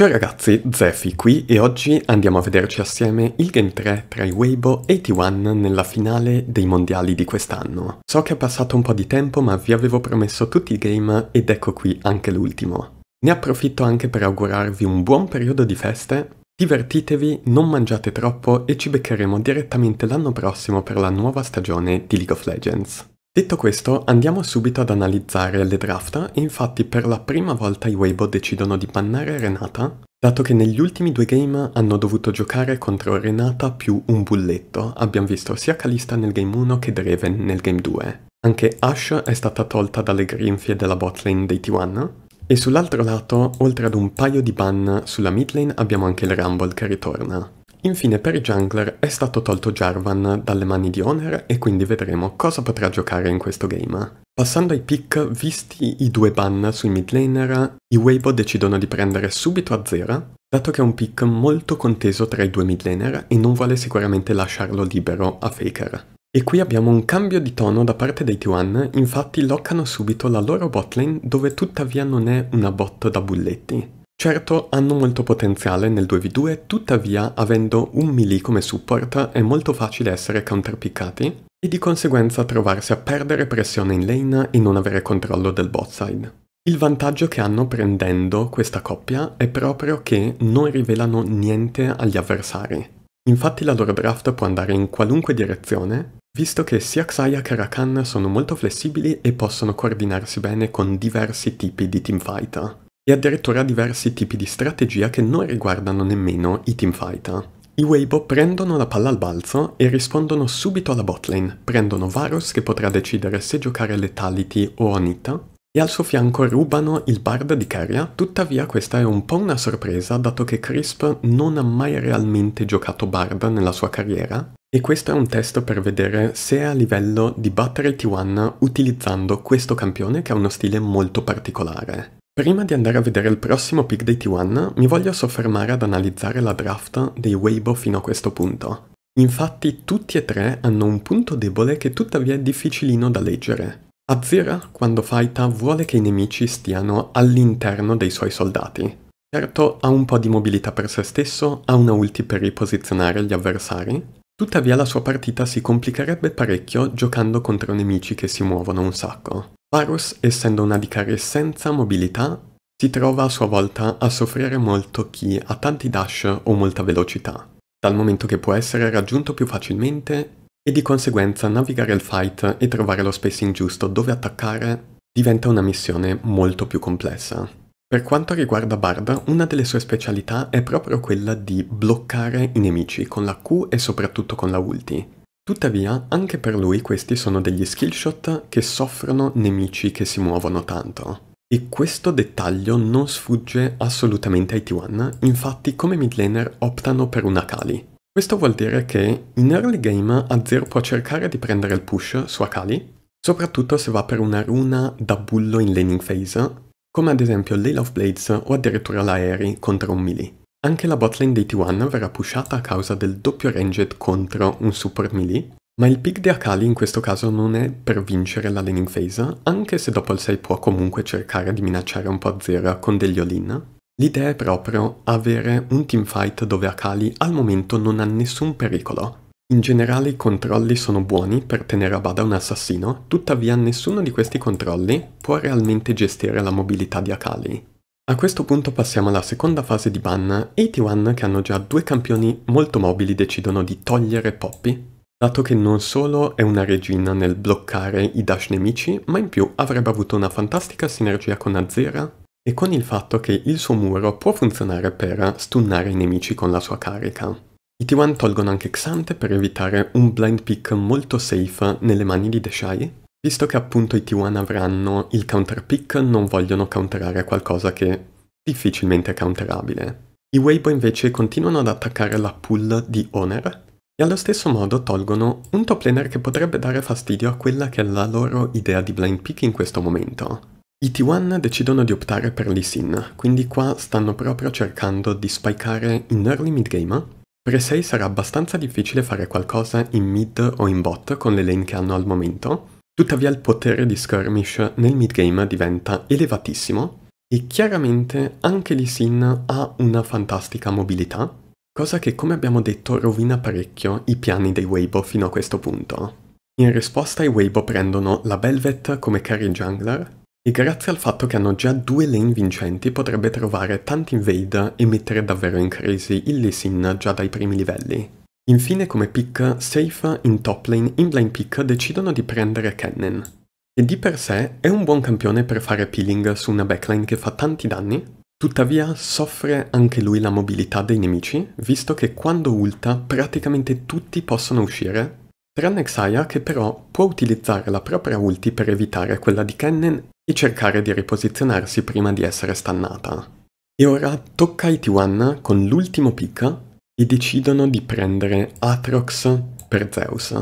Ciao ragazzi, Zefi qui e oggi andiamo a vederci assieme il Game 3 tra i Weibo e T1 nella finale dei mondiali di quest'anno. So che è passato un po' di tempo ma vi avevo promesso tutti i game ed ecco qui anche l'ultimo. Ne approfitto anche per augurarvi un buon periodo di feste, divertitevi, non mangiate troppo e ci beccheremo direttamente l'anno prossimo per la nuova stagione di League of Legends. Detto questo, andiamo subito ad analizzare le draft infatti per la prima volta i Weibo decidono di bannare Renata, dato che negli ultimi due game hanno dovuto giocare contro Renata più un bulletto, abbiamo visto sia Kalista nel game 1 che Draven nel game 2. Anche Ash è stata tolta dalle grinfie della botlane dei T1, e sull'altro lato, oltre ad un paio di ban sulla midlane, abbiamo anche il Rumble che ritorna, Infine per i jungler è stato tolto Jarvan dalle mani di Honor e quindi vedremo cosa potrà giocare in questo game. Passando ai pick, visti i due ban sui mid laner, i Weibo decidono di prendere subito a zero, dato che è un pick molto conteso tra i due mid laner e non vuole sicuramente lasciarlo libero a Faker. E qui abbiamo un cambio di tono da parte dei T1, infatti loccano subito la loro botlane dove tuttavia non è una bot da bulletti, Certo, hanno molto potenziale nel 2v2, tuttavia avendo un melee come support è molto facile essere counterpiccati e di conseguenza trovarsi a perdere pressione in lane e non avere controllo del bot side. Il vantaggio che hanno prendendo questa coppia è proprio che non rivelano niente agli avversari. Infatti la loro draft può andare in qualunque direzione, visto che sia Xayah che Rakan sono molto flessibili e possono coordinarsi bene con diversi tipi di teamfight e addirittura diversi tipi di strategia che non riguardano nemmeno i teamfight. I Weibo prendono la palla al balzo e rispondono subito alla botlane, prendono Varus che potrà decidere se giocare Lethality o Onita, e al suo fianco rubano il bard di Keria, tuttavia questa è un po' una sorpresa dato che Crisp non ha mai realmente giocato bard nella sua carriera, e questo è un test per vedere se è a livello di battere T1 utilizzando questo campione che ha uno stile molto particolare. Prima di andare a vedere il prossimo pick dei T1, mi voglio soffermare ad analizzare la draft dei Weibo fino a questo punto. Infatti tutti e tre hanno un punto debole che tuttavia è difficilino da leggere. Azira, quando fighta, vuole che i nemici stiano all'interno dei suoi soldati. Certo, ha un po' di mobilità per se stesso, ha una ulti per riposizionare gli avversari, tuttavia la sua partita si complicherebbe parecchio giocando contro nemici che si muovono un sacco. Varus, essendo una di vicaria senza mobilità, si trova a sua volta a soffrire molto chi ha tanti dash o molta velocità, dal momento che può essere raggiunto più facilmente e di conseguenza navigare il fight e trovare lo spacing giusto dove attaccare diventa una missione molto più complessa. Per quanto riguarda Bard, una delle sue specialità è proprio quella di bloccare i nemici con la Q e soprattutto con la ulti, Tuttavia, anche per lui questi sono degli skillshot che soffrono nemici che si muovono tanto. E questo dettaglio non sfugge assolutamente ai T1, infatti come mid laner optano per una Kali. Questo vuol dire che in early game Azir può cercare di prendere il push su Akali, soprattutto se va per una runa da bullo in laning phase, come ad esempio Lale of Blades o addirittura la contro un melee. Anche la botlane dei T1 verrà pushata a causa del doppio ranged contro un support melee, ma il pick di Akali in questo caso non è per vincere la laning phase, anche se dopo il 6 può comunque cercare di minacciare un po' a Zera con degli all-in. L'idea è proprio avere un teamfight dove Akali al momento non ha nessun pericolo. In generale i controlli sono buoni per tenere a bada un assassino, tuttavia nessuno di questi controlli può realmente gestire la mobilità di Akali. A questo punto passiamo alla seconda fase di ban, e i T1 che hanno già due campioni molto mobili decidono di togliere Poppy, dato che non solo è una regina nel bloccare i dash nemici, ma in più avrebbe avuto una fantastica sinergia con Azera e con il fatto che il suo muro può funzionare per stunnare i nemici con la sua carica. I T1 tolgono anche Xante per evitare un blind pick molto safe nelle mani di Deshai, Visto che appunto i T1 avranno il counterpick, non vogliono counterare qualcosa che è difficilmente counterabile. I Weibo invece continuano ad attaccare la pool di Owner e allo stesso modo tolgono un top laner che potrebbe dare fastidio a quella che è la loro idea di blind pick in questo momento. I T1 decidono di optare per Lee Sin, quindi qua stanno proprio cercando di spikeare in early mid game. Per 6 sarà abbastanza difficile fare qualcosa in mid o in bot con le lane che hanno al momento, Tuttavia il potere di skirmish nel midgame diventa elevatissimo e chiaramente anche Lee Sin ha una fantastica mobilità, cosa che come abbiamo detto rovina parecchio i piani dei Weibo fino a questo punto. In risposta i Weibo prendono la Velvet come carry jungler e grazie al fatto che hanno già due lane vincenti potrebbe trovare tanti invade e mettere davvero in crisi il Lee Sin già dai primi livelli. Infine come pick Seifa in top lane in blind pick decidono di prendere Cannon, che di per sé è un buon campione per fare peeling su una backline che fa tanti danni, tuttavia soffre anche lui la mobilità dei nemici, visto che quando ulta praticamente tutti possono uscire, tranne Xayah che però può utilizzare la propria ulti per evitare quella di Cannon e cercare di riposizionarsi prima di essere stannata. E ora tocca ai T1 con l'ultimo pick e decidono di prendere Atrox per Zeus,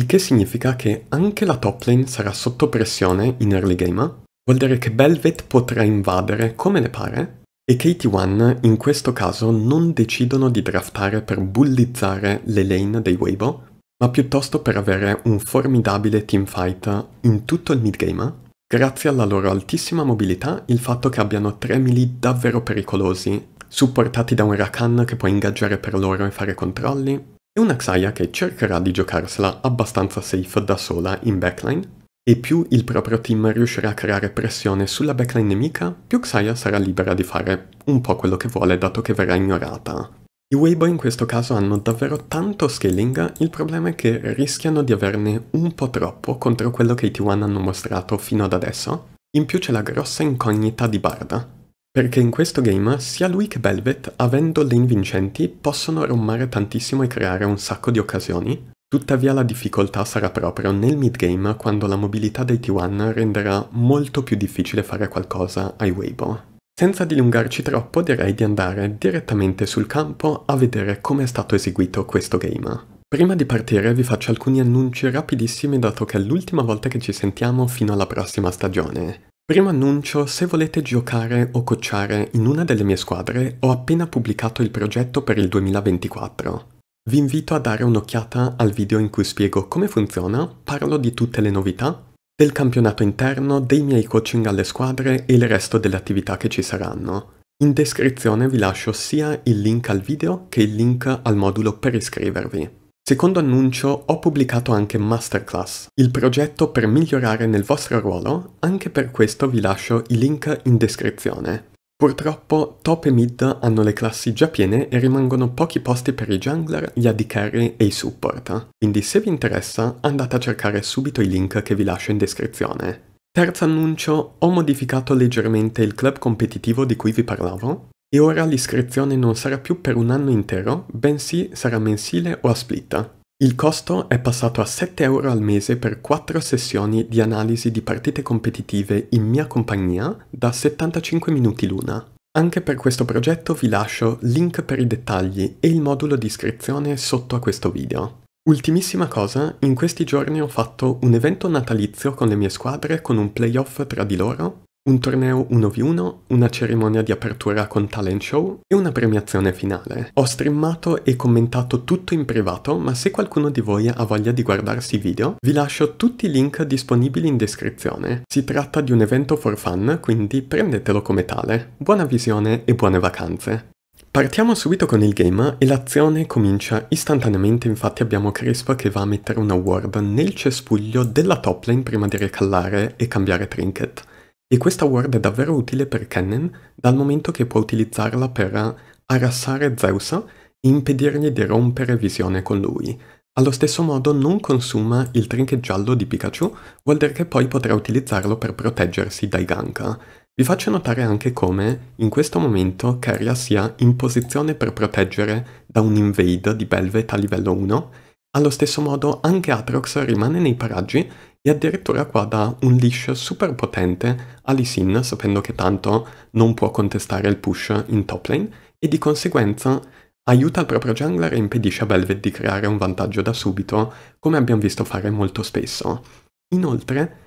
il che significa che anche la top lane sarà sotto pressione in early game, vuol dire che Belvet potrà invadere come le pare, e KT1 in questo caso non decidono di draftare per bullizzare le lane dei Weibo, ma piuttosto per avere un formidabile teamfight in tutto il mid game, grazie alla loro altissima mobilità, il fatto che abbiano 3 melee davvero pericolosi supportati da un Rakan che può ingaggiare per loro e fare controlli, e una Xayah che cercherà di giocarsela abbastanza safe da sola in backline, e più il proprio team riuscirà a creare pressione sulla backline nemica, più Xayah sarà libera di fare un po' quello che vuole dato che verrà ignorata. I Weibo in questo caso hanno davvero tanto scaling, il problema è che rischiano di averne un po' troppo contro quello che i T1 hanno mostrato fino ad adesso. In più c'è la grossa incognita di Barda. Perché in questo game sia lui che Velvet, avendo le invincenti, possono rommare tantissimo e creare un sacco di occasioni, tuttavia la difficoltà sarà proprio nel mid game quando la mobilità dei T1 renderà molto più difficile fare qualcosa ai Weibo. Senza dilungarci troppo direi di andare direttamente sul campo a vedere come è stato eseguito questo game. Prima di partire vi faccio alcuni annunci rapidissimi dato che è l'ultima volta che ci sentiamo fino alla prossima stagione. Primo annuncio, se volete giocare o cocciare in una delle mie squadre, ho appena pubblicato il progetto per il 2024. Vi invito a dare un'occhiata al video in cui spiego come funziona, parlo di tutte le novità, del campionato interno, dei miei coaching alle squadre e il resto delle attività che ci saranno. In descrizione vi lascio sia il link al video che il link al modulo per iscrivervi. Secondo annuncio ho pubblicato anche Masterclass, il progetto per migliorare nel vostro ruolo, anche per questo vi lascio i link in descrizione. Purtroppo top e mid hanno le classi già piene e rimangono pochi posti per i jungler, gli AD carry e i support, quindi se vi interessa andate a cercare subito i link che vi lascio in descrizione. Terzo annuncio, ho modificato leggermente il club competitivo di cui vi parlavo, e ora l'iscrizione non sarà più per un anno intero, bensì sarà mensile o a splitta. Il costo è passato a 7 euro al mese per 4 sessioni di analisi di partite competitive in mia compagnia da 75 minuti l'una. Anche per questo progetto vi lascio link per i dettagli e il modulo di iscrizione sotto a questo video. Ultimissima cosa, in questi giorni ho fatto un evento natalizio con le mie squadre con un playoff tra di loro un torneo 1v1, una cerimonia di apertura con talent show e una premiazione finale. Ho streamato e commentato tutto in privato, ma se qualcuno di voi ha voglia di guardarsi i video, vi lascio tutti i link disponibili in descrizione. Si tratta di un evento for fun, quindi prendetelo come tale. Buona visione e buone vacanze! Partiamo subito con il game e l'azione comincia istantaneamente, infatti abbiamo Crisp che va a mettere una ward nel cespuglio della top lane prima di recallare e cambiare trinket. E questa ward è davvero utile per Kennen dal momento che può utilizzarla per harassare Zeus e impedirgli di rompere visione con lui. Allo stesso modo non consuma il trinket giallo di Pikachu, vuol dire che poi potrà utilizzarlo per proteggersi dai Ganka. Vi faccio notare anche come, in questo momento, Caria sia in posizione per proteggere da un invade di Belvet a livello 1, allo stesso modo anche Atrox rimane nei paraggi e addirittura qua dà un leash super potente a Lee Sin sapendo che tanto non può contestare il push in top lane e di conseguenza aiuta il proprio jungler e impedisce a Velvet di creare un vantaggio da subito come abbiamo visto fare molto spesso. Inoltre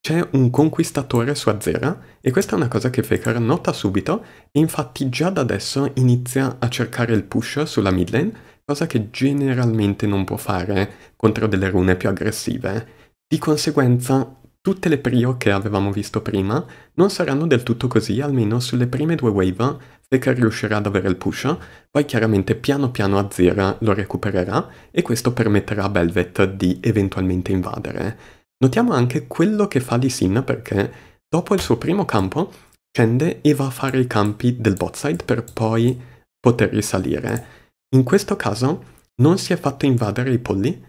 c'è un conquistatore su Azera e questa è una cosa che Faker nota subito e infatti già da adesso inizia a cercare il push sulla mid lane, cosa che generalmente non può fare contro delle rune più aggressive. Di conseguenza, tutte le prio che avevamo visto prima non saranno del tutto così, almeno sulle prime due wave Faker riuscirà ad avere il push, poi chiaramente piano piano Azira lo recupererà e questo permetterà a Belvet di eventualmente invadere. Notiamo anche quello che fa di Sin perché dopo il suo primo campo scende e va a fare i campi del bot side per poi poter risalire. In questo caso non si è fatto invadere i polli,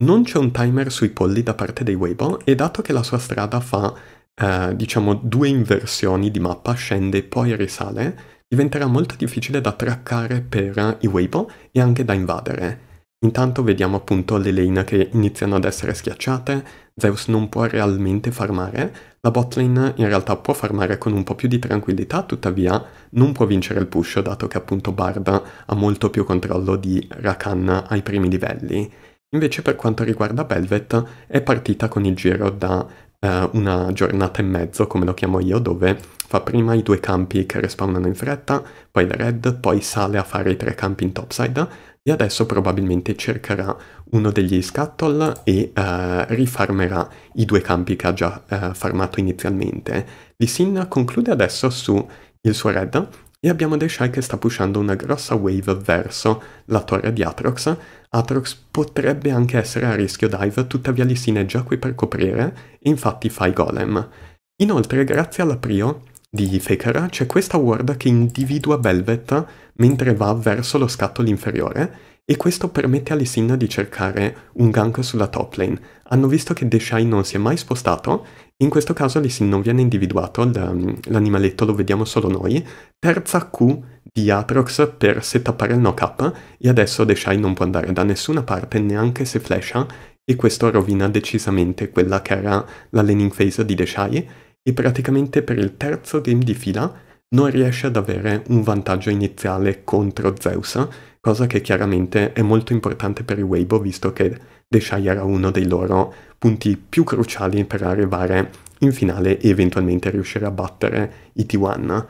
non c'è un timer sui polli da parte dei Weibo e dato che la sua strada fa, eh, diciamo, due inversioni di mappa, scende e poi risale, diventerà molto difficile da traccare per i Weibo e anche da invadere. Intanto vediamo appunto le lane che iniziano ad essere schiacciate, Zeus non può realmente farmare, la botlane in realtà può farmare con un po' più di tranquillità, tuttavia non può vincere il push dato che appunto Bard ha molto più controllo di Rakan ai primi livelli. Invece per quanto riguarda Velvet è partita con il giro da eh, una giornata e mezzo, come lo chiamo io, dove fa prima i due campi che respawnano in fretta, poi la red, poi sale a fare i tre campi in topside e adesso probabilmente cercherà uno degli scuttle e eh, rifarmerà i due campi che ha già eh, farmato inizialmente. Lee Sin conclude adesso su il suo red e abbiamo Deshae che sta pushando una grossa wave verso la torre di Atrox. Atrox potrebbe anche essere a rischio dive, tuttavia Lissina è già qui per coprire, e infatti fa i golem. Inoltre, grazie alla Prio di Faker, c'è questa ward che individua Velvet mentre va verso lo scattolo inferiore, e questo permette a Lissinna di cercare un gank sulla top lane. Hanno visto che Deshae non si è mai spostato in questo caso lì non viene individuato, mm, l'animaletto lo vediamo solo noi. Terza Q di Atrox per settappare il knock-up e adesso The Shy non può andare da nessuna parte neanche se flasha e questo rovina decisamente quella che era la laning phase di The Shy e praticamente per il terzo game di fila non riesce ad avere un vantaggio iniziale contro Zeus, cosa che chiaramente è molto importante per i Weibo visto che Deshaia era uno dei loro punti più cruciali per arrivare in finale e eventualmente riuscire a battere i T1.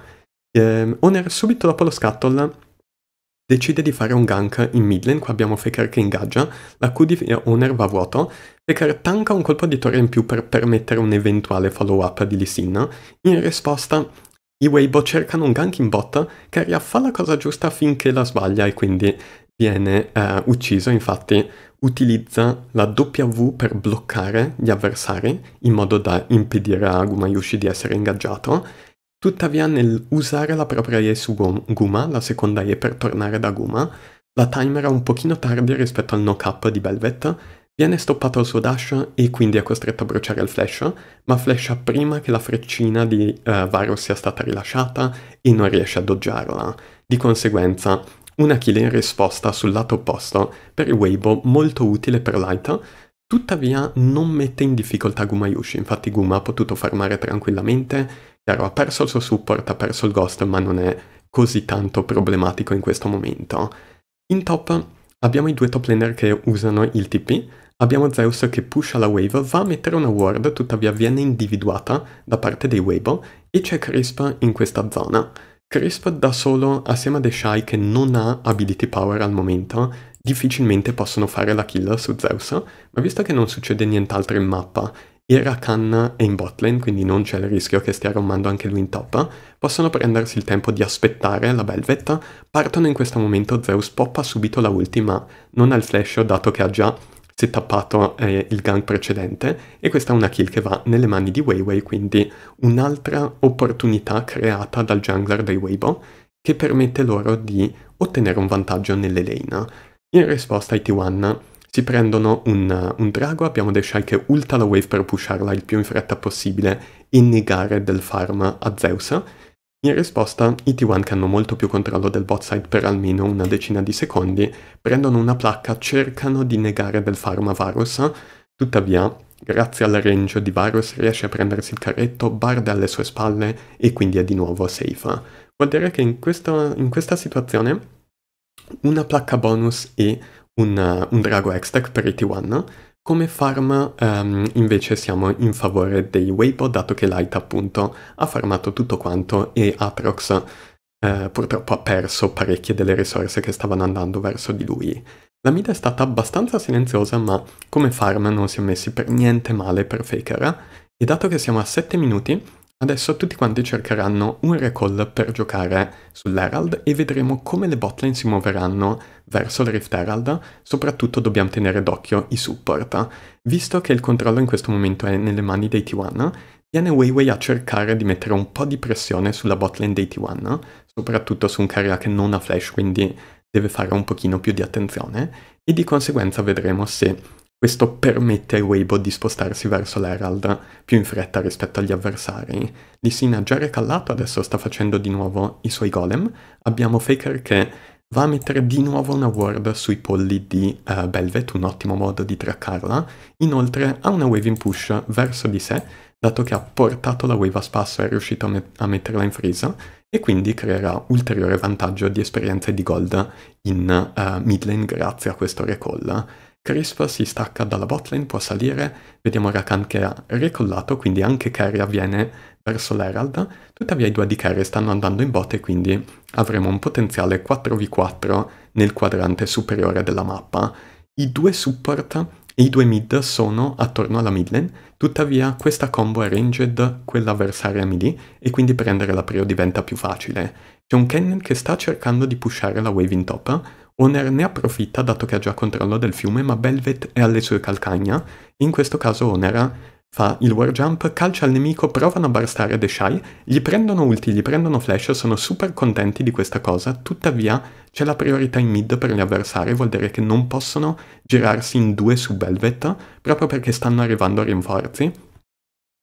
Eh, Oner ehm, subito dopo lo scuttle decide di fare un gank in mid lane, qua abbiamo Faker che ingaggia, la Q di Oner va a vuoto, Faker tanca un colpo di torre in più per permettere un eventuale follow up di Lee Sin, in risposta i Weibo cercano un gank in botta che in realtà fa la cosa giusta finché la sbaglia e quindi viene eh, ucciso, infatti utilizza la W per bloccare gli avversari in modo da impedire a Gumayushi di essere ingaggiato, tuttavia nel usare la propria E su Guma, la seconda E per tornare da Guma, la timer è un pochino tardi rispetto al knock-up di Belvet Viene stoppato il suo dash e quindi è costretto a bruciare il flash, ma flasha prima che la freccina di uh, Varus sia stata rilasciata e non riesce a doggiarla. Di conseguenza, una kill in risposta sul lato opposto per Weibo molto utile per Light, tuttavia non mette in difficoltà Gumayushi, infatti Guma ha potuto farmare tranquillamente, chiaro ha perso il suo support, ha perso il ghost, ma non è così tanto problematico in questo momento. In top abbiamo i due top laner che usano il TP, Abbiamo Zeus che pusha la wave, va a mettere una ward, tuttavia viene individuata da parte dei Weibo e c'è Crisp in questa zona. Crisp da solo, assieme a Shy che non ha ability power al momento, difficilmente possono fare la kill su Zeus, ma visto che non succede nient'altro in mappa e Rakan è in botlane, quindi non c'è il rischio che stia rommando anche lui in top, possono prendersi il tempo di aspettare la Velvet, partono in questo momento, Zeus poppa subito la ultima, non ha il flash dato che ha già si è tappato eh, il gang precedente e questa è una kill che va nelle mani di Weiwei, quindi un'altra opportunità creata dal jungler dei Weibo che permette loro di ottenere un vantaggio nelle lane. In risposta ai T1 si prendono un, un drago, abbiamo dei Shai che ulta la wave per pusharla il più in fretta possibile e negare del farm a Zeus in risposta, i T1 che hanno molto più controllo del bot side per almeno una decina di secondi, prendono una placca, cercano di negare del farm a Varus, tuttavia, grazie al range di Varus riesce a prendersi il carretto, barda alle sue spalle e quindi è di nuovo safe. Vuol dire che in, questo, in questa situazione una placca bonus e un, un drago extec per i T1 come farm um, ehm, invece siamo in favore dei Weibo dato che Light appunto ha farmato tutto quanto e Atrox eh, purtroppo ha perso parecchie delle risorse che stavano andando verso di lui. La mid è stata abbastanza silenziosa ma come farm non si è messi per niente male per Faker e dato che siamo a 7 minuti Adesso tutti quanti cercheranno un recall per giocare sull'Herald e vedremo come le botlane si muoveranno verso il Rift Herald, soprattutto dobbiamo tenere d'occhio i support. Visto che il controllo in questo momento è nelle mani dei T1, viene Weiwei a cercare di mettere un po' di pressione sulla botlane dei T1, soprattutto su un carriera che non ha flash, quindi deve fare un pochino più di attenzione, e di conseguenza vedremo se questo permette ai Weibo di spostarsi verso l'Herald più in fretta rispetto agli avversari. Lissina già recallato adesso sta facendo di nuovo i suoi golem. Abbiamo Faker che va a mettere di nuovo una ward sui polli di uh, Belvet, un ottimo modo di traccarla. Inoltre ha una wave in push verso di sé, dato che ha portato la wave a spasso e è riuscito a, met a metterla in freeze, e quindi creerà ulteriore vantaggio di esperienza e di gold in uh, mid lane grazie a questo recall. Crisp si stacca dalla botlane, può salire, vediamo Rakan che ha recollato, quindi anche Carry avviene verso l'Herald, tuttavia i due di Carry stanno andando in botte, quindi avremo un potenziale 4v4 nel quadrante superiore della mappa. I due support e i due mid sono attorno alla mid lane, tuttavia questa combo è ranged, quella avversaria melee, e quindi prendere la prio diventa più facile. C'è un Cannon che sta cercando di pushare la wave in top, Oner ne approfitta dato che ha già controllo del fiume, ma Belvet è alle sue calcagna. In questo caso Oner fa il war jump, calcia il nemico, provano a barstare The Shy, gli prendono ulti, gli prendono flash, sono super contenti di questa cosa, tuttavia c'è la priorità in mid per gli avversari, vuol dire che non possono girarsi in due su Belvet, proprio perché stanno arrivando rinforzi.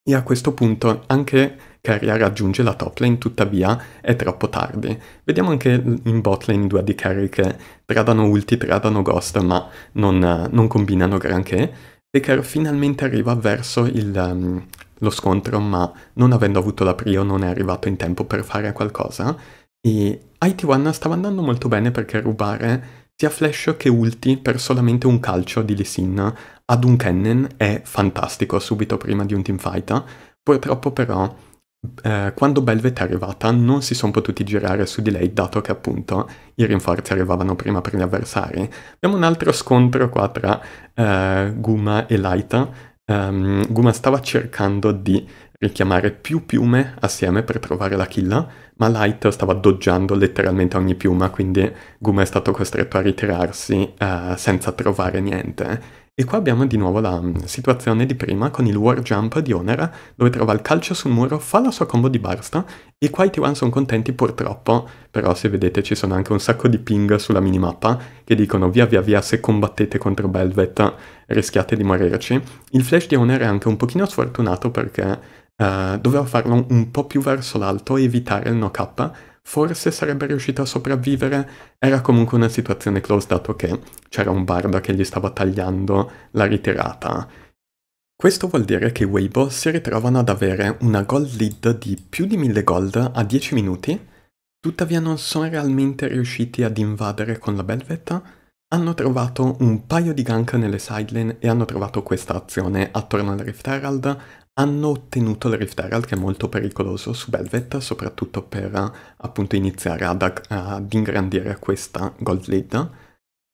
E a questo punto anche Carria raggiunge la top lane, tuttavia è troppo tardi. Vediamo anche in bot lane i due AD carry che tradano ulti, tradano ghost, ma non, non combinano granché. Faker finalmente arriva verso il, um, lo scontro, ma non avendo avuto la prio non è arrivato in tempo per fare qualcosa. E IT1 stava andando molto bene perché rubare sia Flash che Ulti per solamente un calcio di Lee Sin ad un Kennen è fantastico subito prima di un teamfight. Purtroppo però eh, quando Belvet è arrivata non si sono potuti girare su di lei dato che appunto i rinforzi arrivavano prima per gli avversari. Abbiamo un altro scontro qua tra eh, Guma e Laita. Um, Guma stava cercando di richiamare più piume assieme per trovare la killa, ma Light stava doggiando letteralmente ogni piuma, quindi Guma è stato costretto a ritirarsi uh, senza trovare niente. E qua abbiamo di nuovo la mm, situazione di prima con il war jump di Onera, dove trova il calcio sul muro, fa la sua combo di barsta, e qua i T1 sono contenti purtroppo, però se vedete ci sono anche un sacco di ping sulla minimappa che dicono via via via se combattete contro Belvet rischiate di morirci. Il flash di Oner è anche un pochino sfortunato perché eh, doveva farlo un po' più verso l'alto e evitare il knock-up, forse sarebbe riuscito a sopravvivere, era comunque una situazione close dato che c'era un barda che gli stava tagliando la ritirata. Questo vuol dire che i Weibo si ritrovano ad avere una gold lead di più di 1000 gold a 10 minuti, tuttavia non sono realmente riusciti ad invadere con la Belvet, hanno trovato un paio di gank nelle sideline e hanno trovato questa azione attorno al Rift Herald hanno ottenuto il Rift Herald che è molto pericoloso su Velvet, soprattutto per appunto iniziare ad, ad ingrandire questa Gold Lead,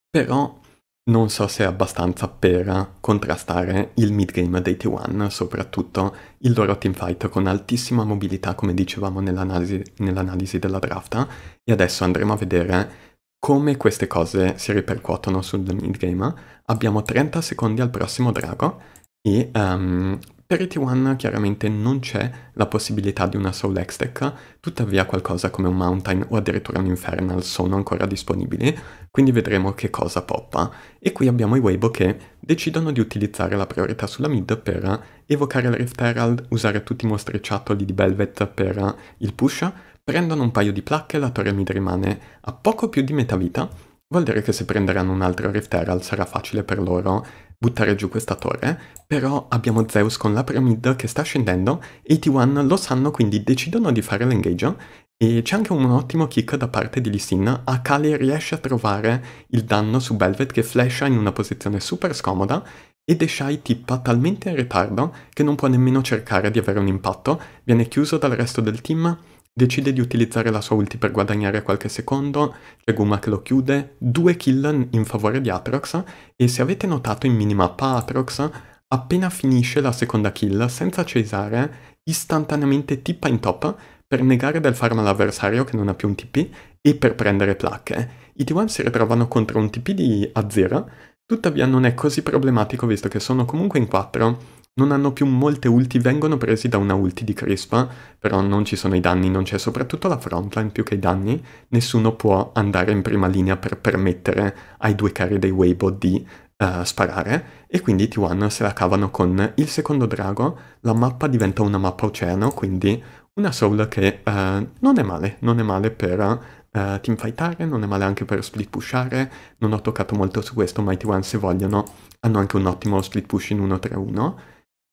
però non so se è abbastanza per contrastare il mid game dei T1, soprattutto il loro teamfight con altissima mobilità, come dicevamo nell'analisi, nell'analisi della draft, e adesso andremo a vedere come queste cose si ripercuotono sul mid game. Abbiamo 30 secondi al prossimo drago e um, per ET1 chiaramente non c'è la possibilità di una Soul Hextech, tuttavia qualcosa come un Mountain o addirittura un Infernal sono ancora disponibili, quindi vedremo che cosa poppa. E qui abbiamo i Weibo che decidono di utilizzare la priorità sulla mid per evocare il Rift Herald, usare tutti i mostri mostriciattoli di Velvet per il push, prendono un paio di placche la torre mid rimane a poco più di metà vita, Vuol dire che se prenderanno un altro Rift Herald sarà facile per loro buttare giù questa torre, però abbiamo Zeus con la Pyramid che sta scendendo, e T1 lo sanno quindi decidono di fare l'engage e c'è anche un ottimo kick da parte di Lee Sin, Akali riesce a trovare il danno su Belvet che flasha in una posizione super scomoda e Deshai tippa talmente in ritardo che non può nemmeno cercare di avere un impatto, viene chiuso dal resto del team Decide di utilizzare la sua ulti per guadagnare qualche secondo, c'è Guma che lo chiude, due kill in favore di Atrox e se avete notato in minimappa Atrox appena finisce la seconda kill senza cesare istantaneamente tippa in top per negare del farm all'avversario che non ha più un TP e per prendere placche. I T1 si ritrovano contro un TP di Azera, tuttavia non è così problematico visto che sono comunque in 4 non hanno più molte ulti, vengono presi da una ulti di Crispa, però non ci sono i danni, non c'è soprattutto la frontline più che i danni, nessuno può andare in prima linea per permettere ai due carri dei Weibo di uh, sparare, e quindi T1 se la cavano con il secondo drago, la mappa diventa una mappa oceano, quindi una soul che uh, non è male, non è male per... Uh, teamfightare, non è male anche per split pushare, non ho toccato molto su questo, ma i T1 se vogliono hanno anche un ottimo split push in 1-3-1,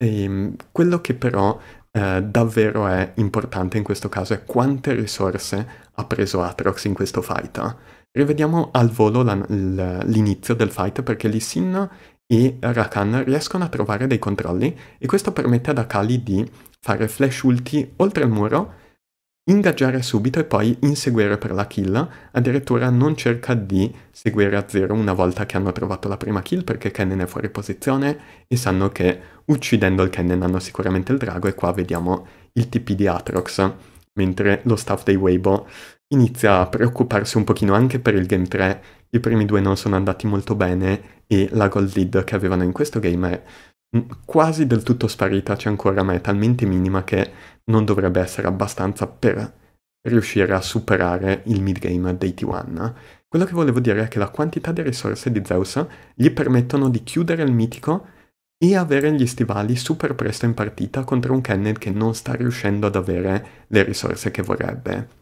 e ehm, quello che però eh, davvero è importante in questo caso è quante risorse ha preso Atrox in questo fight. Ah. Rivediamo al volo l'inizio del fight perché Lee Sin e Rakan riescono a trovare dei controlli e questo permette ad Akali di fare flash ulti oltre il muro ingaggiare subito e poi inseguire per la kill, addirittura non cerca di seguire a zero una volta che hanno trovato la prima kill perché Kennen è fuori posizione e sanno che uccidendo il Kennen hanno sicuramente il drago e qua vediamo il TP di Atrox, mentre lo staff dei Weibo inizia a preoccuparsi un pochino anche per il game 3, i primi due non sono andati molto bene e la gold lead che avevano in questo game è Mm, quasi del tutto sparita c'è ancora, ma è talmente minima che non dovrebbe essere abbastanza per riuscire a superare il midgame dei T1. Quello che volevo dire è che la quantità di risorse di Zeus gli permettono di chiudere il mitico e avere gli stivali super presto in partita contro un Kenneth che non sta riuscendo ad avere le risorse che vorrebbe.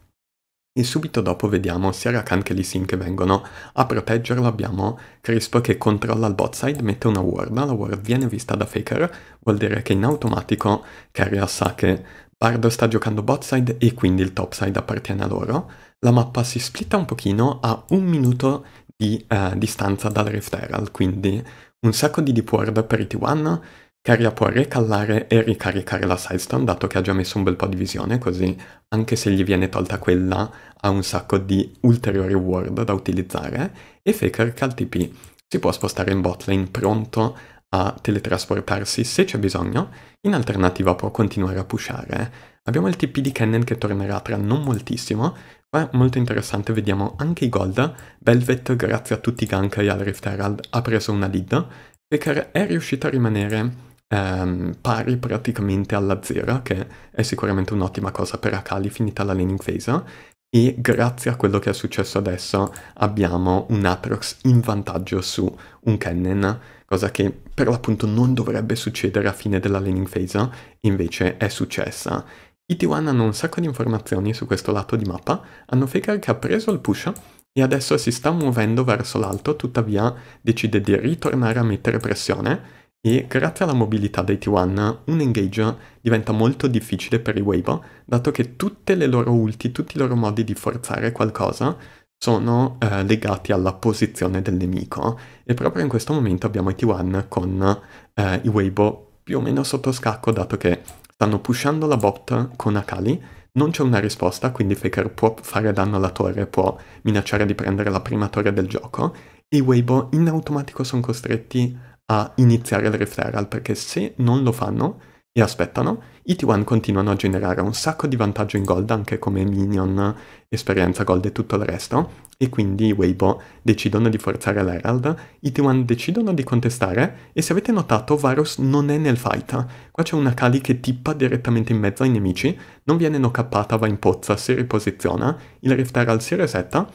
E subito dopo vediamo sia Rakan che Lee Sin che vengono a ah, proteggerlo. Abbiamo Crispo che controlla il bot side, mette una ward. La ward viene vista da Faker, vuol dire che in automatico Carrier sa che Bardo sta giocando bot side e quindi il top side appartiene a loro. La mappa si splitta un pochino a un minuto di eh, distanza dal Rift Herald, quindi un sacco di deep ward per i T1, che può recallare e ricaricare la sidestone dato che ha già messo un bel po' di visione così anche se gli viene tolta quella ha un sacco di ulteriori ward da utilizzare e Faker che al TP si può spostare in botlane pronto a teletrasportarsi se c'è bisogno, in alternativa può continuare a pushare. Abbiamo il TP di Kennen che tornerà tra non moltissimo, qua molto interessante vediamo anche i gold, Velvet grazie a tutti i gank e al Rift Herald ha preso una lead, Faker è riuscito a rimanere ehm, pari praticamente alla zera, che è sicuramente un'ottima cosa per Akali finita la laning phase, e grazie a quello che è successo adesso abbiamo un Atrox in vantaggio su un Kennen, cosa che per l'appunto non dovrebbe succedere a fine della laning phase, invece è successa. I T1 hanno un sacco di informazioni su questo lato di mappa, hanno Faker che ha preso il push e adesso si sta muovendo verso l'alto, tuttavia decide di ritornare a mettere pressione e grazie alla mobilità dei T1 un engage diventa molto difficile per i Weibo, dato che tutte le loro ulti, tutti i loro modi di forzare qualcosa sono eh, legati alla posizione del nemico e proprio in questo momento abbiamo i T1 con eh, i Weibo più o meno sotto scacco dato che stanno pushando la bot con Akali, non c'è una risposta quindi Faker può fare danno alla torre, può minacciare di prendere la prima torre del gioco e i Weibo in automatico sono costretti a a iniziare il referral, perché se non lo fanno e aspettano, i T1 continuano a generare un sacco di vantaggio in gold, anche come minion, esperienza gold e tutto il resto, e quindi Weibo decidono di forzare l'Herald, i T1 decidono di contestare, e se avete notato Varus non è nel fight. Qua c'è una Kali che tippa direttamente in mezzo ai nemici, non viene noccappata, va in pozza, si riposiziona, il Rift Herald si resetta,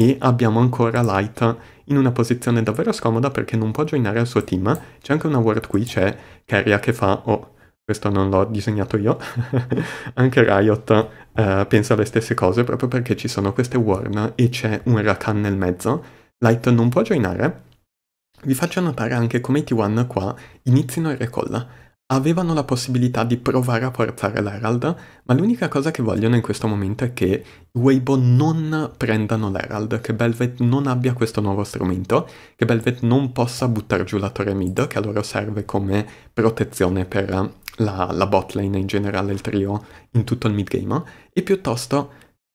e abbiamo ancora Light in una posizione davvero scomoda perché non può joinare al suo team. C'è anche una ward qui, c'è Caria che fa... Oh, questo non l'ho disegnato io. anche Riot eh, pensa le stesse cose proprio perché ci sono queste ward e c'è un Rakan nel mezzo. Light non può joinare. Vi faccio notare anche come i T1 qua inizino e recolla. Avevano la possibilità di provare a forzare l'Herald, ma l'unica cosa che vogliono in questo momento è che Weibo non prendano l'Herald, che Belvet non abbia questo nuovo strumento, che Belvet non possa buttare giù la torre mid, che a loro serve come protezione per la, la bot lane in generale, il trio in tutto il mid game, e piuttosto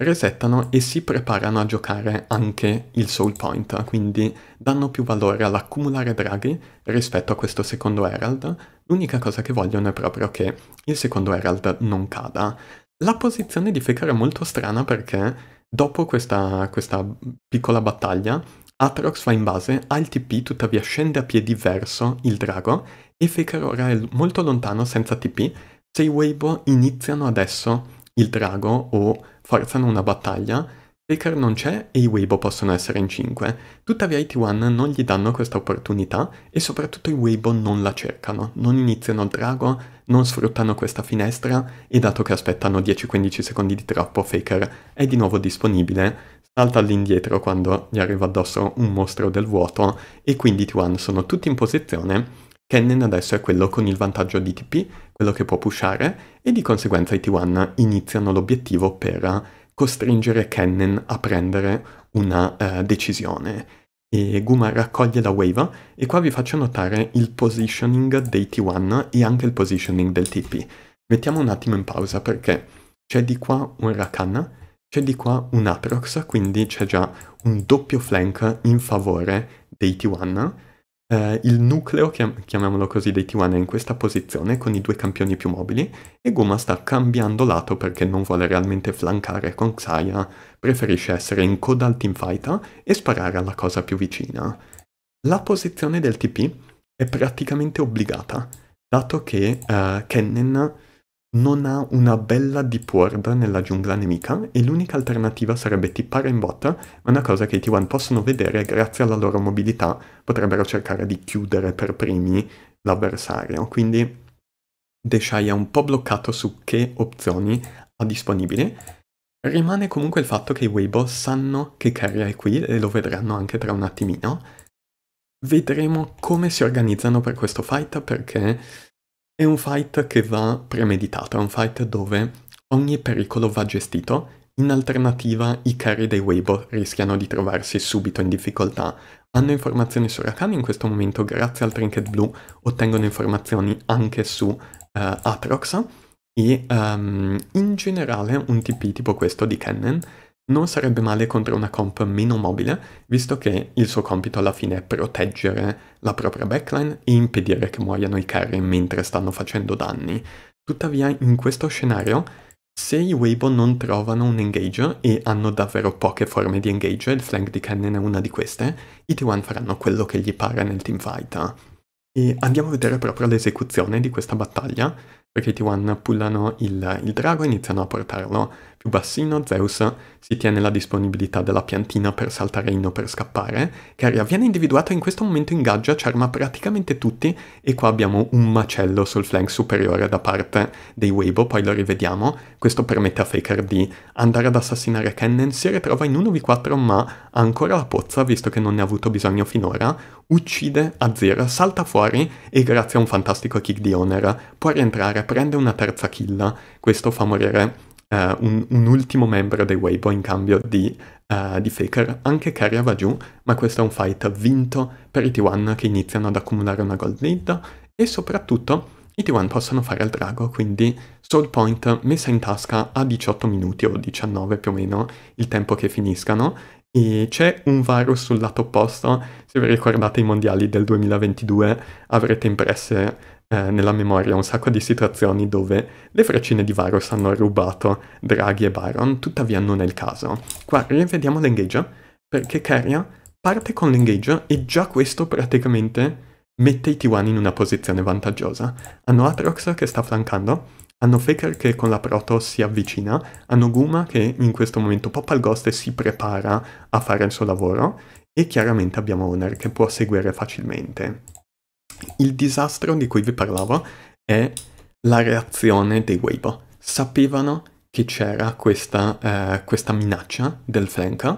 resettano e si preparano a giocare anche il Soul Point, quindi danno più valore all'accumulare draghi rispetto a questo secondo Herald. L'unica cosa che vogliono è proprio che il secondo Herald non cada. La posizione di Faker è molto strana perché dopo questa, questa piccola battaglia Atrox va in base, ha il TP, tuttavia scende a piedi verso il drago e Faker ora è molto lontano senza TP. Se i Weibo iniziano adesso il drago o forzano una battaglia, Faker non c'è e i Weibo possono essere in 5, tuttavia i T1 non gli danno questa opportunità e soprattutto i Weibo non la cercano, non iniziano il drago, non sfruttano questa finestra e dato che aspettano 10-15 secondi di troppo Faker è di nuovo disponibile, salta all'indietro quando gli arriva addosso un mostro del vuoto e quindi i T1 sono tutti in posizione Kennen adesso è quello con il vantaggio di TP, quello che può pushare, e di conseguenza i T1 iniziano l'obiettivo per costringere Kennen a prendere una eh, decisione. E Guma raccoglie la wave e qua vi faccio notare il positioning dei T1 e anche il positioning del TP. Mettiamo un attimo in pausa perché c'è di qua un Rakan, c'è di qua un Aprox, quindi c'è già un doppio flank in favore dei T1 eh, il nucleo, chiamiamolo così, dei T1 è in questa posizione con i due campioni più mobili e Guma sta cambiando lato perché non vuole realmente flancare con Xayah, preferisce essere in coda al teamfighter e sparare alla cosa più vicina. La posizione del TP è praticamente obbligata, dato che eh, Kennen non ha una bella deep ward nella giungla nemica e l'unica alternativa sarebbe tippare in bot, ma una cosa che i T1 possono vedere grazie alla loro mobilità potrebbero cercare di chiudere per primi l'avversario. Quindi Deshai è un po' bloccato su che opzioni ha disponibili. Rimane comunque il fatto che i Weibo sanno che Carria è qui e lo vedranno anche tra un attimino. Vedremo come si organizzano per questo fight perché è un fight che va premeditato, è un fight dove ogni pericolo va gestito, in alternativa i carry dei Weibo rischiano di trovarsi subito in difficoltà. Hanno informazioni su Rakami in questo momento, grazie al trinket Blue ottengono informazioni anche su uh, eh, Atrox e um, in generale un TP tipo questo di Kennen non sarebbe male contro una comp meno mobile, visto che il suo compito alla fine è proteggere la propria backline e impedire che muoiano i carri mentre stanno facendo danni. Tuttavia, in questo scenario, se i Weibo non trovano un engage e hanno davvero poche forme di engage, il flank di Cannon è una di queste, i T1 faranno quello che gli pare nel teamfight. E andiamo a vedere proprio l'esecuzione di questa battaglia, perché i T1 pullano il, il drago e iniziano a portarlo più bassino Zeus si tiene la disponibilità della piantina per saltare inno per scappare, Caria viene individuata in questo momento in ci arma praticamente tutti e qua abbiamo un macello sul flank superiore da parte dei Weibo, poi lo rivediamo, questo permette a Faker di andare ad assassinare Kennen, si ritrova in 1v4 ma ha ancora la pozza visto che non ne ha avuto bisogno finora, uccide Azir, salta fuori e grazie a un fantastico kick di Honor può rientrare, prende una terza kill, questo fa morire uh, un, un, ultimo membro dei Weibo in cambio di, uh, di Faker. Anche Carria va giù, ma questo è un fight vinto per i T1 che iniziano ad accumulare una gold lead e soprattutto i T1 possono fare il drago, quindi Soul Point messa in tasca a 18 minuti o 19 più o meno il tempo che finiscano e c'è un Varus sul lato opposto, se vi ricordate i mondiali del 2022 avrete impresse eh, nella memoria un sacco di situazioni dove le freccine di Varus hanno rubato Draghi e Baron, tuttavia non è il caso. Qua rivediamo l'engage, perché Carrier parte con l'engage e già questo praticamente mette i T1 in una posizione vantaggiosa. Hanno Atrox che sta flancando, hanno Faker che con la proto si avvicina, hanno Guma che in questo momento poppa il ghost e si prepara a fare il suo lavoro, e chiaramente abbiamo Owner che può seguire facilmente. Il disastro di cui vi parlavo è la reazione dei Weibo. Sapevano che c'era questa, eh, questa, minaccia del flank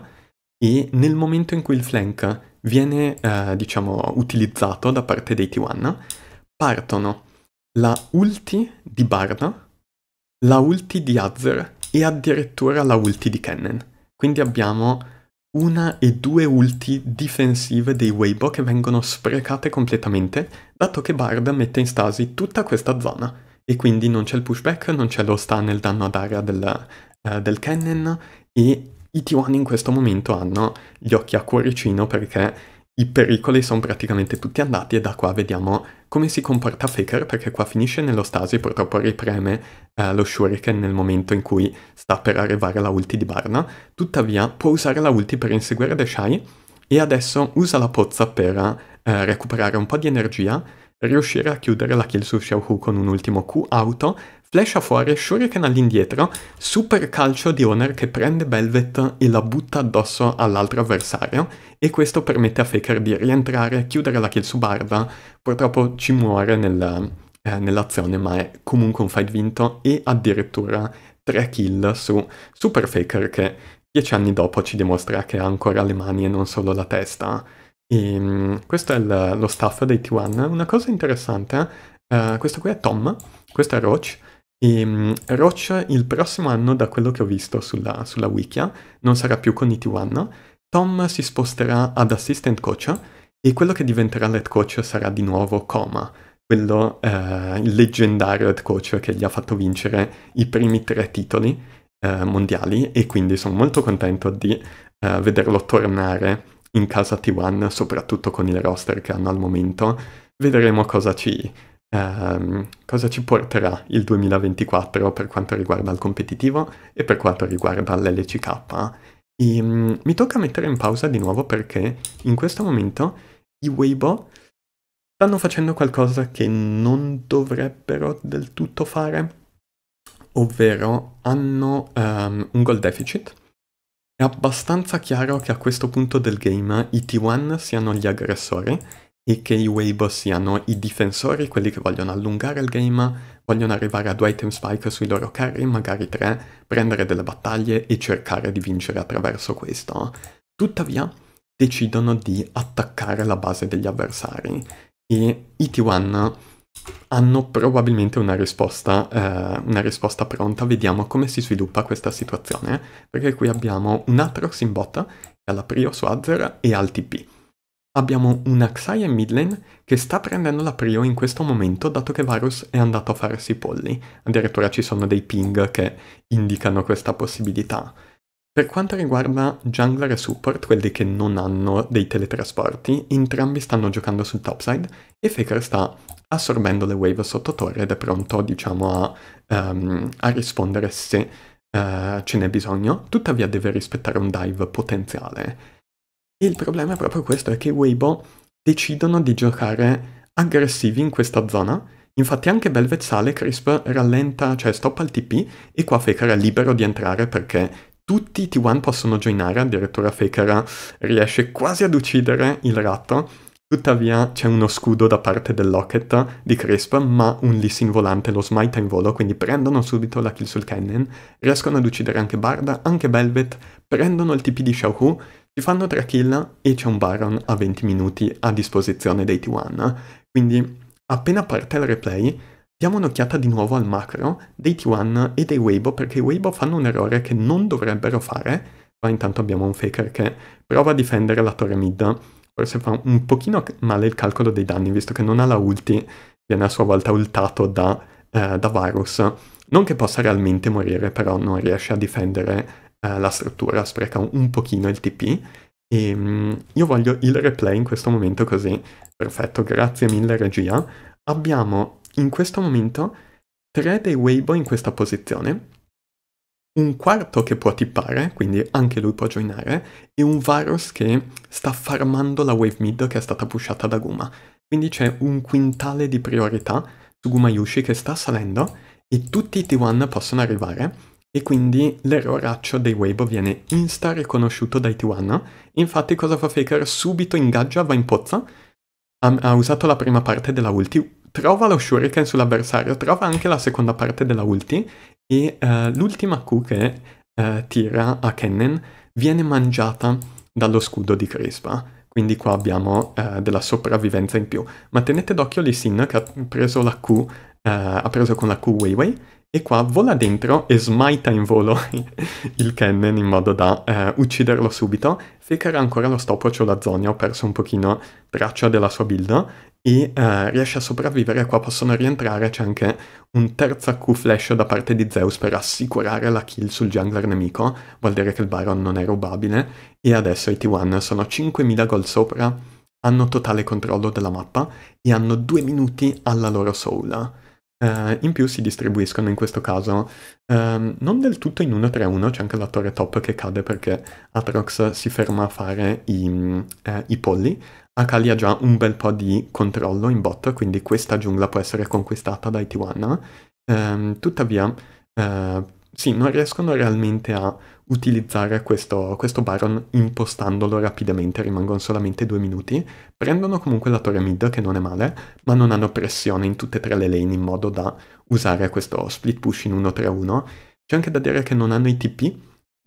e nel momento in cui il flank viene, eh, diciamo, utilizzato da parte dei T1, partono la ulti di Barda, la ulti di Azer e addirittura la ulti di Kennen. Quindi abbiamo una e due ulti difensive dei Weibo che vengono sprecate completamente, dato che Bard mette in stasi tutta questa zona, e quindi non c'è il pushback, non c'è lo stun nel danno ad area del, eh, del cannon, e i T1 in questo momento hanno gli occhi a cuoricino perché i pericoli sono praticamente tutti andati e da qua vediamo come si comporta Faker perché qua finisce nello stasis e purtroppo ripreme eh, lo shuriken nel momento in cui sta per arrivare la ulti di Barna. Tuttavia può usare la ulti per inseguire Deshai e adesso usa la pozza per eh, recuperare un po' di energia, riuscire a chiudere la kill su Xiaohu con un ultimo Q auto Flash a fuori, Shuriken all'indietro, super calcio di Honor che prende Velvet e la butta addosso all'altro avversario e questo permette a Faker di rientrare, chiudere la kill su Barda, purtroppo ci muore nel, eh, nell'azione ma è comunque un fight vinto e addirittura 3 kill su Super Faker che 10 anni dopo ci dimostra che ha ancora le mani e non solo la testa. E ehm, questo è il, lo staff dei T1. Una cosa interessante, eh, questo qui è Tom, questo è Roach, e ehm, Roach il prossimo anno, da quello che ho visto sulla, sulla wikia, non sarà più con i T1, Tom si sposterà ad assistant coach e quello che diventerà head coach sarà di nuovo Coma, quello eh, leggendario head coach che gli ha fatto vincere i primi tre titoli eh, mondiali e quindi sono molto contento di eh, vederlo tornare in casa T1, soprattutto con il roster che hanno al momento. Vedremo cosa ci ehm, cosa ci porterà il 2024 per quanto riguarda il competitivo e per quanto riguarda l'LCK. E, ehm, mi tocca mettere in pausa di nuovo perché in questo momento i Weibo stanno facendo qualcosa che non dovrebbero del tutto fare, ovvero hanno um, un goal deficit. È abbastanza chiaro che a questo punto del game i T1 siano gli aggressori e che i Weibo siano i difensori, quelli che vogliono allungare il game, vogliono arrivare a due item spike sui loro carri, magari tre, prendere delle battaglie e cercare di vincere attraverso questo. Tuttavia decidono di attaccare la base degli avversari e i T1 hanno probabilmente una risposta, eh, una risposta pronta, vediamo come si sviluppa questa situazione, perché qui abbiamo un Atrox in botta, alla Prio su Azzer e al TP. Abbiamo una Xayah in mid lane che sta prendendo la prio in questo momento dato che Varus è andato a farsi i polli. Addirittura ci sono dei ping che indicano questa possibilità. Per quanto riguarda jungler e support, quelli che non hanno dei teletrasporti, entrambi stanno giocando sul topside e Faker sta assorbendo le wave sotto torre ed è pronto, diciamo, a, um, a rispondere se uh, ce n'è bisogno. Tuttavia deve rispettare un dive potenziale il problema è proprio questo, è che Weibo decidono di giocare aggressivi in questa zona. Infatti anche bel sale, Crisp rallenta, cioè stoppa il TP e qua Faker è libero di entrare perché tutti i T1 possono joinare, addirittura Faker riesce quasi ad uccidere il ratto. Tuttavia c'è uno scudo da parte del Locket di Crisp, ma un Lissin volante lo smite in volo, quindi prendono subito la kill sul Cannon, riescono ad uccidere anche Barda, anche Velvet, prendono il TP di Xiaohu, ci fanno kill e c'è un Baron a 20 minuti a disposizione dei T1, quindi appena parte il replay diamo un'occhiata di nuovo al macro dei T1 e dei Weibo perché i Weibo fanno un errore che non dovrebbero fare, qua intanto abbiamo un Faker che prova a difendere la torre mid, forse fa un pochino male il calcolo dei danni visto che non ha la ulti, viene a sua volta ultato da, eh, da Varus, non che possa realmente morire però non riesce a difendere eh, la struttura, spreca un, un pochino il TP. E ehm, mh, io voglio il replay in questo momento così. Perfetto, grazie mille regia. Abbiamo in questo momento tre dei Weibo in questa posizione, un quarto che può tippare, quindi anche lui può joinare, e un Varus che sta farmando la wave mid che è stata pushata da Guma. Quindi c'è un quintale di priorità su Guma Yushi che sta salendo e tutti i T1 possono arrivare e quindi l'erroraccio dei Weibo viene insta riconosciuto dai T1. Infatti cosa fa Faker? Subito ingaggia, va in pozza, ha, ha usato la prima parte della ulti, trova lo shuriken sull'avversario, trova anche la seconda parte della ulti e uh, l'ultima Q che uh, tira a Kennen viene mangiata dallo scudo di Crispa. Quindi qua abbiamo uh, della sopravvivenza in più. Ma tenete d'occhio Lee Sin che ha preso la Q, ha preso con la Q Weiwei e qua vola dentro e smita in volo il cannon in modo da eh, ucciderlo subito. Fekar ha ancora lo stopwatch o la zonia, ho perso un pochino traccia della sua build e eh, riesce a sopravvivere. Qua possono rientrare, c'è anche un terzo Q flash da parte di Zeus per assicurare la kill sul jungler nemico. Vuol dire che il Baron non è rubabile e adesso i T1 sono 5.000 gol sopra, hanno totale controllo della mappa e hanno due minuti alla loro soul. Uh, in più si distribuiscono in questo caso um, non del tutto in 1-3-1, c'è anche l'attore top che cade perché Atrox si ferma a fare i, uh, i polli. Akali ha già un bel po' di controllo in bot, quindi questa giungla può essere conquistata dai Tiwana. Um, ehm, tuttavia, uh, sì, non riescono realmente a utilizzare questo, questo Baron impostandolo rapidamente, rimangono solamente due minuti, prendono comunque la torre mid che non è male, ma non hanno pressione in tutte e tre le lane in modo da usare questo split push in 1-3-1. C'è anche da dire che non hanno i TP,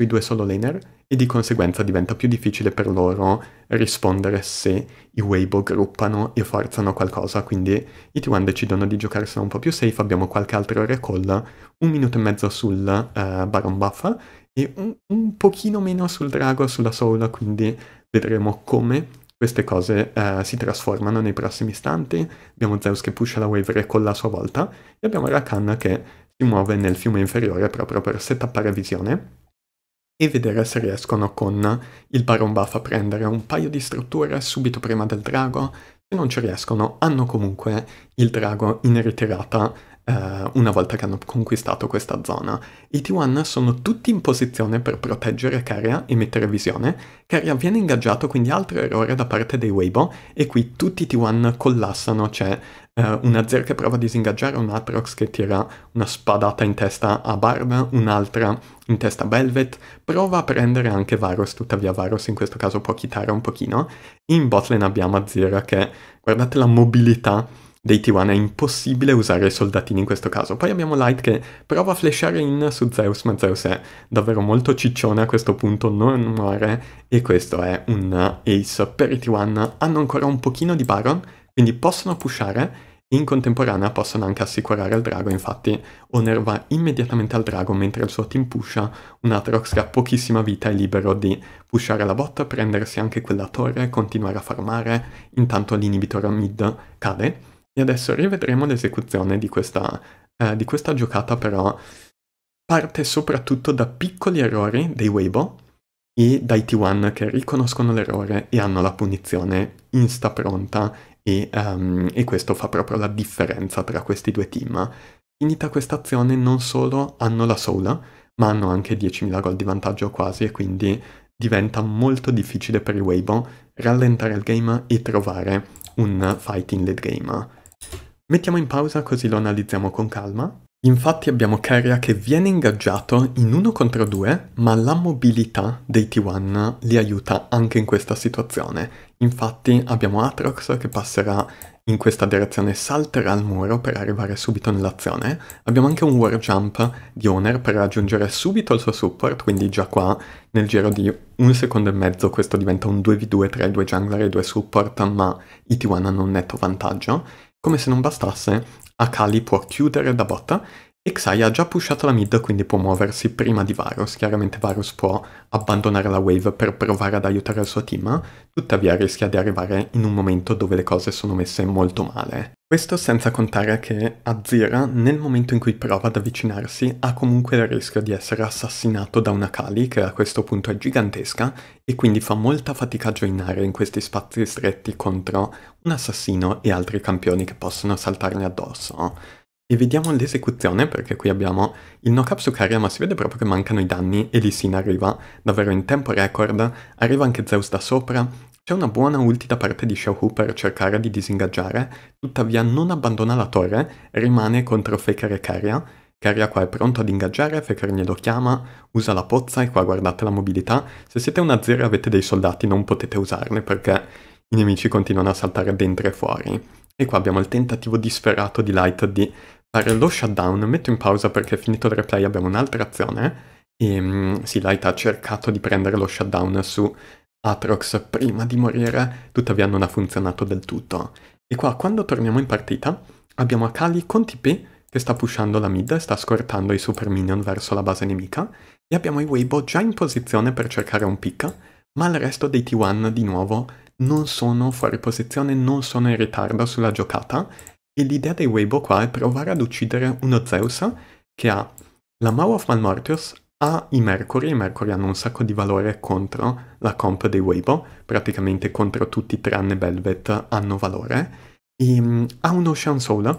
sui due solo laner e di conseguenza diventa più difficile per loro rispondere se i Weibo gruppano e forzano qualcosa, quindi i T1 decidono di giocarsela un po' più safe, abbiamo qualche altro recall, un minuto e mezzo sul uh, Baron Buffa e un, un, pochino meno sul Drago, sulla Soul, quindi vedremo come queste cose uh, si trasformano nei prossimi istanti, abbiamo Zeus che pusha la wave recall a sua volta e abbiamo Rakan che si muove nel fiume inferiore proprio per setappare visione e vedere se riescono con il Baron Buff a prendere un paio di strutture subito prima del drago. Se non ci riescono, hanno comunque il drago in ritirata eh, una volta che hanno conquistato questa zona. I T1 sono tutti in posizione per proteggere Caria e mettere visione. Caria viene ingaggiato, quindi altro errore da parte dei Weibo, e qui tutti i T1 collassano, c'è eh, una Zer che prova a disingaggiare, un Atrox che tira una spadata in testa a Barb, un'altra in testa Velvet, prova a prendere anche Varus, tuttavia Varus in questo caso può chitare un pochino. In botlane abbiamo Azira che, guardate la mobilità dei T1, è impossibile usare i soldatini in questo caso. Poi abbiamo Light che prova a flashare in su Zeus, ma Zeus è davvero molto ciccione a questo punto, non muore, e questo è un ace per i T1. Hanno ancora un pochino di Baron, quindi possono pushare, in contemporanea possono anche assicurare al drago, infatti Honor va immediatamente al drago mentre il suo team pusha, un Atrox che ha pochissima vita è libero di pushare la botta, prendersi anche quella torre, continuare a farmare, intanto l'inibitore mid cade. E adesso rivedremo l'esecuzione di, eh, di questa giocata però parte soprattutto da piccoli errori dei Weibo e dai T1 che riconoscono l'errore e hanno la punizione insta pronta e, um, e, questo fa proprio la differenza tra questi due team. Finita questa azione non solo hanno la sola, ma hanno anche 10.000 gol di vantaggio quasi e quindi diventa molto difficile per i Weibo rallentare il game e trovare un fight in late game. Mettiamo in pausa così lo analizziamo con calma. Infatti abbiamo Carrier che viene ingaggiato in 1 contro 2, ma la mobilità dei T1 li aiuta anche in questa situazione Infatti abbiamo Atrox che passerà in questa direzione salterà il muro per arrivare subito nell'azione. Eh. Abbiamo anche un war jump di Owner per raggiungere subito il suo support, quindi già qua nel giro di un secondo e mezzo questo diventa un 2v2 tra i due jungler e i due support, ma i T1 hanno un netto vantaggio. Come se non bastasse, Akali può chiudere da botta Xayah ha già pushato la mid quindi può muoversi prima di Varus, chiaramente Varus può abbandonare la wave per provare ad aiutare il suo team, tuttavia rischia di arrivare in un momento dove le cose sono messe molto male. Questo senza contare che Azira, nel momento in cui prova ad avvicinarsi, ha comunque il rischio di essere assassinato da una Kali, che a questo punto è gigantesca, e quindi fa molta fatica a joinare in questi spazi stretti contro un assassino e altri campioni che possono saltargli addosso. E vediamo l'esecuzione perché qui abbiamo il knock-up su Caria ma si vede proprio che mancano i danni e lì Lisin arriva davvero in tempo record, arriva anche Zeus da sopra, c'è una buona ulti da parte di Xiaohu per cercare di disingaggiare, tuttavia non abbandona la torre, rimane contro Faker e Caria, Caria qua è pronto ad ingaggiare, Faker glielo chiama, usa la pozza e qua guardate la mobilità, se siete una zero e avete dei soldati non potete usarne perché i nemici continuano a saltare dentro e fuori. E qua abbiamo il tentativo disperato di Light di fare lo shutdown, metto in pausa perché è finito il replay abbiamo un'altra azione e um, sì, Light ha cercato di prendere lo shutdown su Atrox prima di morire, tuttavia non ha funzionato del tutto. E qua, quando torniamo in partita, abbiamo Akali con TP che sta pushando la mid, e sta scortando i super minion verso la base nemica, e abbiamo i Weibo già in posizione per cercare un pick, ma il resto dei T1 di nuovo non sono fuori posizione, non sono in ritardo sulla giocata, e l'idea dei Weibo qua è provare ad uccidere uno Zeus che ha la Maw of Malmortius, ha i Mercury, i Mercury hanno un sacco di valore contro la comp dei Weibo, praticamente contro tutti tranne Velvet hanno valore, e, mm, ha un Ocean Soul,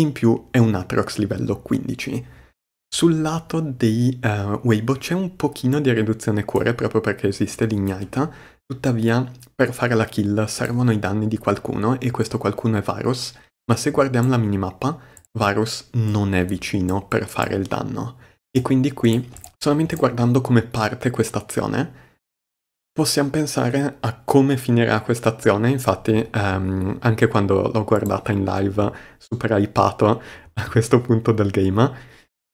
in più è un Atrox livello 15. Sul lato di uh, eh, Weibo c'è un pochino di riduzione cuore proprio perché esiste l'ignaita, tuttavia per fare la kill servono i danni di qualcuno e questo qualcuno è Varus, ma se guardiamo la minimappa Varus non è vicino per fare il danno. E quindi qui, solamente guardando come parte questa azione, Possiamo pensare a come finirà questa azione, infatti um, anche quando l'ho guardata in live super hypato a questo punto del game,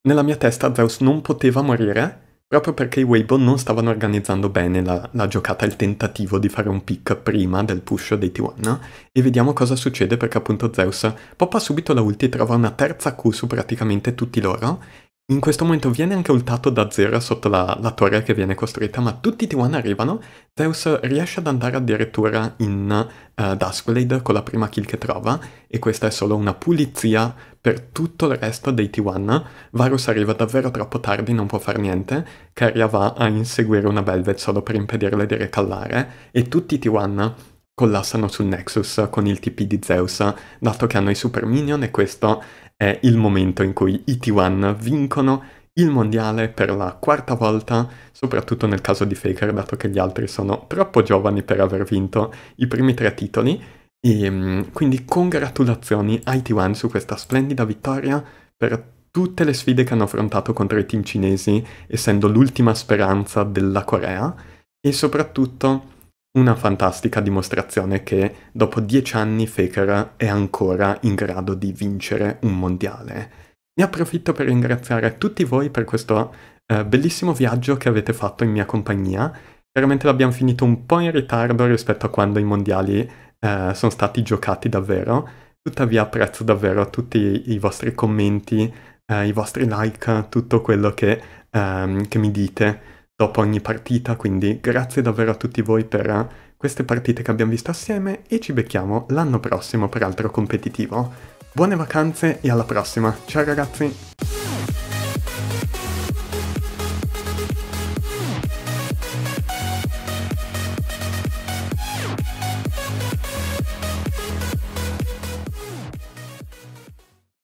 nella mia testa Zeus non poteva morire proprio perché i Weibo non stavano organizzando bene la, la giocata, il tentativo di fare un pick prima del push dei T1 e vediamo cosa succede perché appunto Zeus poppa subito la ulti e trova una terza Q su praticamente tutti loro in questo momento viene anche ultato da Zera sotto la, la, torre che viene costruita, ma tutti i T1 arrivano. Zeus riesce ad andare addirittura in uh, Duskblade con la prima kill che trova, e questa è solo una pulizia per tutto il resto dei T1. Varus arriva davvero troppo tardi, non può fare niente. Caria va a inseguire una Velvet solo per impedirle di recallare, e tutti i T1 collassano sul Nexus con il TP di Zeus, dato che hanno i Super Minion e questo è il momento in cui i T1 vincono il mondiale per la quarta volta, soprattutto nel caso di Faker, dato che gli altri sono troppo giovani per aver vinto i primi tre titoli. E ehm, quindi congratulazioni ai T1 su questa splendida vittoria per tutte le sfide che hanno affrontato contro i team cinesi, essendo l'ultima speranza della Corea, e soprattutto una fantastica dimostrazione che, dopo dieci anni, Faker è ancora in grado di vincere un mondiale. Ne approfitto per ringraziare tutti voi per questo eh, bellissimo viaggio che avete fatto in mia compagnia. Veramente l'abbiamo finito un po' in ritardo rispetto a quando i mondiali eh, sono stati giocati davvero. Tuttavia apprezzo davvero tutti i vostri commenti, eh, i vostri like, tutto quello che, ehm, che mi dite dopo ogni partita, quindi grazie davvero a tutti voi per eh, queste partite che abbiamo visto assieme e ci becchiamo l'anno prossimo per altro competitivo. Buone vacanze e alla prossima, ciao ragazzi!